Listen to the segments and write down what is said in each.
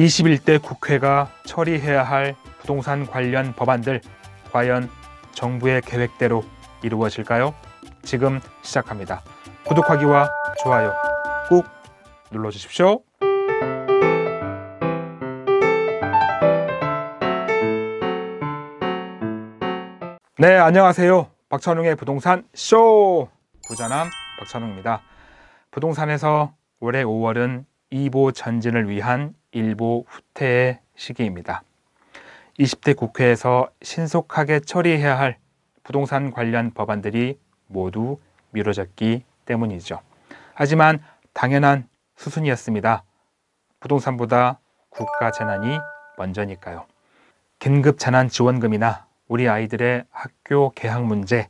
21대 국회가 처리해야 할 부동산 관련 법안들 과연 정부의 계획대로 이루어질까요? 지금 시작합니다. 구독하기와 좋아요 꾹 눌러주십시오. 네, 안녕하세요. 박찬웅의 부동산 쇼! 부자남 박찬웅입니다. 부동산에서 올해 5월은 이보 전진을 위한 일부 후퇴의 시기입니다. 20대 국회에서 신속하게 처리해야 할 부동산 관련 법안들이 모두 미뤄졌기 때문이죠. 하지만 당연한 수순이었습니다. 부동산보다 국가 재난이 먼저니까요. 긴급 재난 지원금이나 우리 아이들의 학교 개학 문제,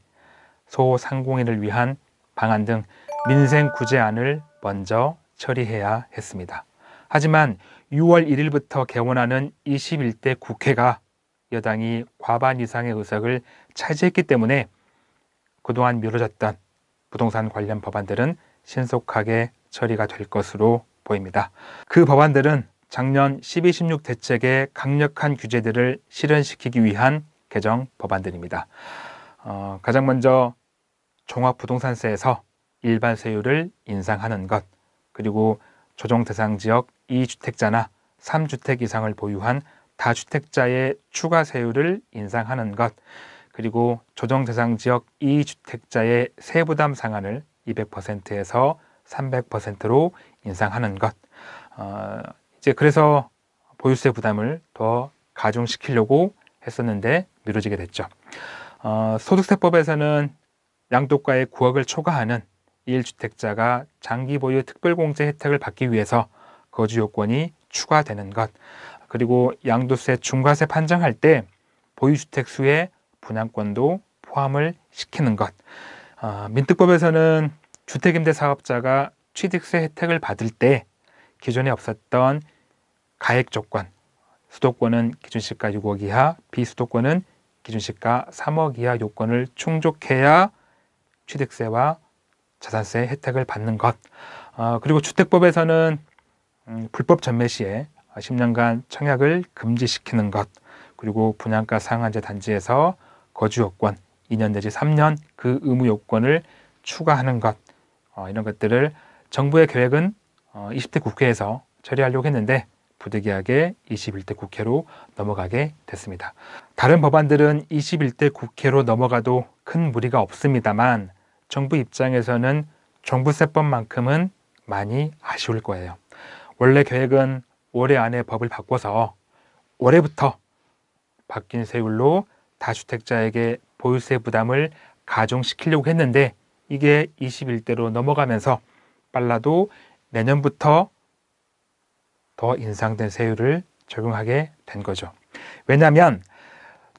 소상공인을 위한 방안 등 민생 구제안을 먼저 처리해야 했습니다. 하지만 6월 1일부터 개원하는 21대 국회가 여당이 과반 이상의 의석을 차지했기 때문에 그동안 미뤄졌던 부동산 관련 법안들은 신속하게 처리가 될 것으로 보입니다. 그 법안들은 작년 12, 16 대책의 강력한 규제들을 실현시키기 위한 개정 법안들입니다. 어, 가장 먼저 종합부동산세에서 일반세율을 인상하는 것, 그리고 조정 대상 지역 2주택자나 3주택 이상을 보유한 다주택자의 추가 세율을 인상하는 것, 그리고 조정 대상 지역 2주택자의 세부담 상한을 200%에서 300%로 인상하는 것. 어, 이제 그래서 보유세 부담을 더 가중시키려고 했었는데 미뤄지게 됐죠. 어, 소득세법에서는 양도가의 9억을 초과하는 1주택자가 장기 보유 특별공제 혜택을 받기 위해서 거주 요건이 추가되는 것 그리고 양도세 중과세 판정할 때 보유주택 수의 분양권도 포함을 시키는 것 어, 민특법에서는 주택임대 사업자가 취득세 혜택을 받을 때 기존에 없었던 가액 조건 수도권은 기준시가 6억 이하 비수도권은 기준시가 3억 이하 요건을 충족해야 취득세와 재산세 혜택을 받는 것. 어, 그리고 주택법에서는 음, 불법 전매 시에 10년간 청약을 금지시키는 것. 그리고 분양가 상한제 단지에서 거주 요건 2년 내지 3년 그 의무 요건을 추가하는 것. 어, 이런 것들을 정부의 계획은 어, 20대 국회에서 처리하려고 했는데 부득이하게 21대 국회로 넘어가게 됐습니다. 다른 법안들은 21대 국회로 넘어가도 큰 무리가 없습니다만 정부 입장에서는 종부세법만큼은 많이 아쉬울 거예요. 원래 계획은 올해 안에 법을 바꿔서 올해부터 바뀐 세율로 다주택자에게 보유세 부담을 가중시키려고 했는데 이게 21대로 넘어가면서 빨라도 내년부터 더 인상된 세율을 적용하게 된 거죠. 왜냐하면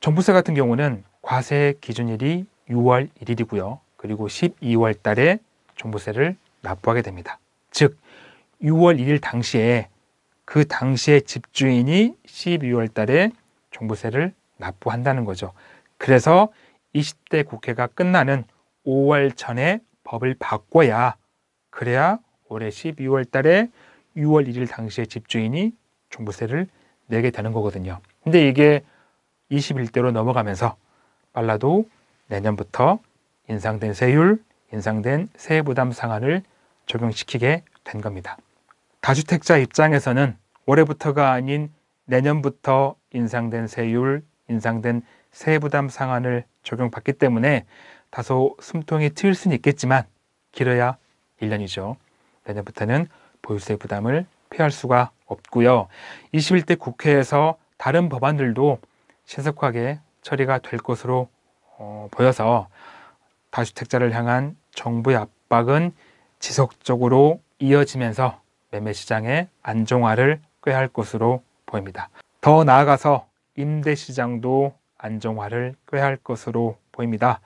종부세 같은 경우는 과세 기준일이 6월 1일이고요. 그리고 12월 달에 종부세를 납부하게 됩니다. 즉 6월 1일 당시에 그 당시에 집주인이 12월 달에 종부세를 납부한다는 거죠. 그래서 20대 국회가 끝나는 5월 전에 법을 바꿔야 그래야 올해 12월 달에 6월 1일 당시에 집주인이 종부세를 내게 되는 거거든요. 근데 이게 21대로 넘어가면서 빨라도 내년부터 인상된 세율, 인상된 세부담 상한을 적용시키게 된 겁니다. 다주택자 입장에서는 올해부터가 아닌 내년부터 인상된 세율, 인상된 세부담 상한을 적용받기 때문에 다소 숨통이 트일 수는 있겠지만 길어야 1년이죠. 내년부터는 보유세 부담을 피할 수가 없고요. 21대 국회에서 다른 법안들도 신속하게 처리가 될 것으로 어, 보여서 다주택자를 향한 정부의 압박은 지속적으로 이어지면서 매매 시장의 안정화를 꾀할 것으로 보입니다. 더 나아가서 임대 시장도 안정화를 꾀할 것으로 보입니다.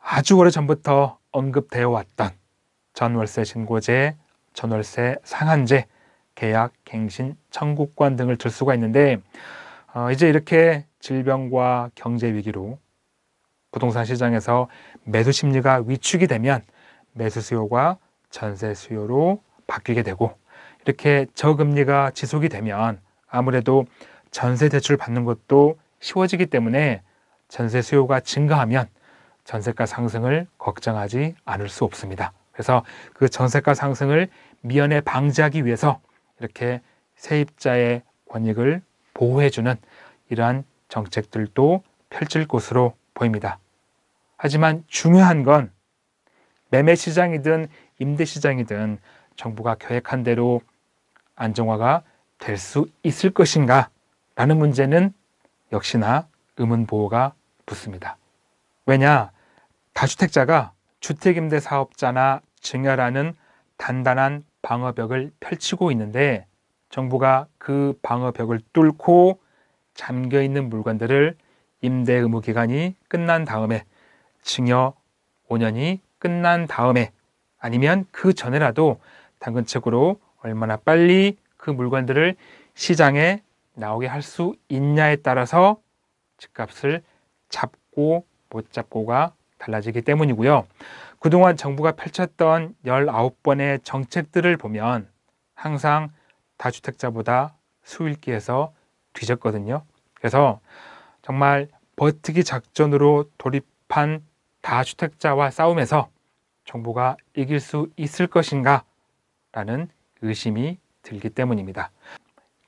아주 오래전부터 언급되어 왔던 전월세 신고제, 전월세 상한제, 계약 갱신 청구권 등을 들 수가 있는데 어, 이제 이렇게 질병과 경제 위기로 부동산 시장에서 매수 심리가 위축이 되면 매수 수요가 전세 수요로 바뀌게 되고 이렇게 저금리가 지속이 되면 아무래도 전세 대출 받는 것도 쉬워지기 때문에 전세 수요가 증가하면 전세가 상승을 걱정하지 않을 수 없습니다. 그래서 그 전세가 상승을 미연에 방지하기 위해서 이렇게 세입자의 권익을 보호해주는 이러한 정책들도 펼칠 것으로 보입니다. 하지만 중요한 건 매매 시장이든 임대 시장이든 정부가 계획한 대로 안정화가 될 수 있을 것인가 라는 문제는 역시나 의문보호가 붙습니다. 왜냐? 다주택자가 주택임대 사업자나 증여라는 단단한 방어벽을 펼치고 있는데 정부가 그 방어벽을 뚫고 잠겨있는 물건들을 임대 의무 기간이 끝난 다음에 증여 5년이 끝난 다음에 아니면 그 전에라도 당근 책으로 얼마나 빨리 그 물건들을 시장에 나오게 할 수 있냐에 따라서 집값을 잡고 못 잡고가 달라지기 때문이고요. 그동안 정부가 펼쳤던 19번의 정책들을 보면 항상 다주택자보다 수일기에서 뒤졌거든요. 그래서 정말 버티기 작전으로 돌입한 다주택자와 싸움에서 정부가 이길 수 있을 것인가 라는 의심이 들기 때문입니다.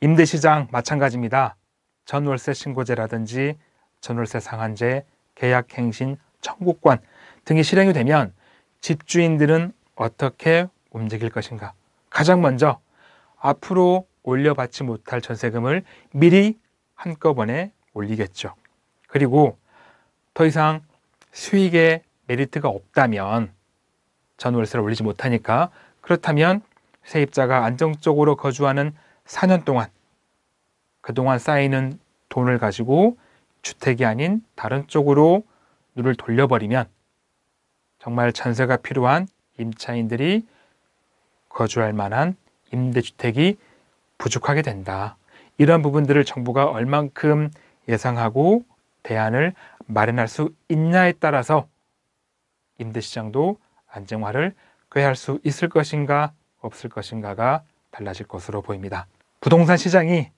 임대시장 마찬가지입니다. 전월세 신고제라든지 전월세 상한제, 계약갱신, 청구권 등이 실행이 되면 집주인들은 어떻게 움직일 것인가? 가장 먼저 앞으로 올려받지 못할 전세금을 미리 한꺼번에 올리겠죠. 그리고 더 이상 수익에 메리트가 없다면 전월세를 올리지 못하니까 그렇다면 세입자가 안정적으로 거주하는 4년 동안 그동안 쌓이는 돈을 가지고 주택이 아닌 다른 쪽으로 눈을 돌려버리면 정말 전세가 필요한 임차인들이 거주할 만한 임대주택이 부족하게 된다. 이런 부분들을 정부가 얼만큼 예상하고 대안을 마련할 수 있냐에 따라서 임대시장도 안정화를 꾀할 수 있을 것인가 없을 것인가가 달라질 것으로 보입니다. 부동산 시장이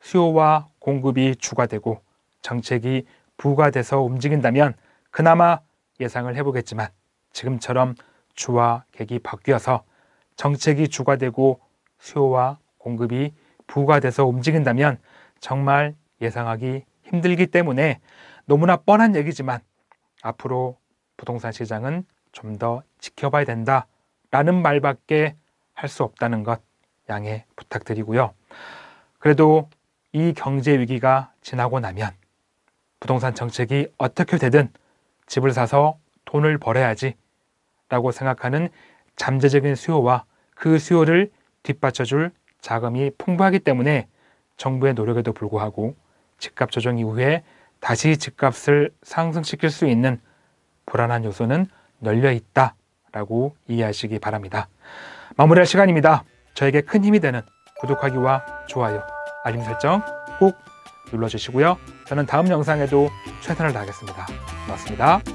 수요와 공급이 주가 되고 정책이 부과돼서 움직인다면 그나마 예상을 해보겠지만 지금처럼 주와 객이 바뀌어서 정책이 주가 되고 수요와 공급이 부과돼서 움직인다면 정말 예상하기 힘들기 때문에 너무나 뻔한 얘기지만 앞으로 부동산 시장은 좀 더 지켜봐야 된다라는 말밖에 할 수 없다는 것 양해 부탁드리고요. 그래도 이 경제 위기가 지나고 나면 부동산 정책이 어떻게 되든 집을 사서 돈을 벌어야지 라고 생각하는 잠재적인 수요와 그 수요를 뒷받쳐줄 자금이 풍부하기 때문에 정부의 노력에도 불구하고 집값 조정 이후에 다시 집값을 상승시킬 수 있는 불안한 요소는 널려 있다 라고 이해하시기 바랍니다. 마무리할 시간입니다. 저에게 큰 힘이 되는 구독하기와 좋아요, 알림 설정 꼭 눌러주시고요. 저는 다음 영상에도 최선을 다하겠습니다. 고맙습니다.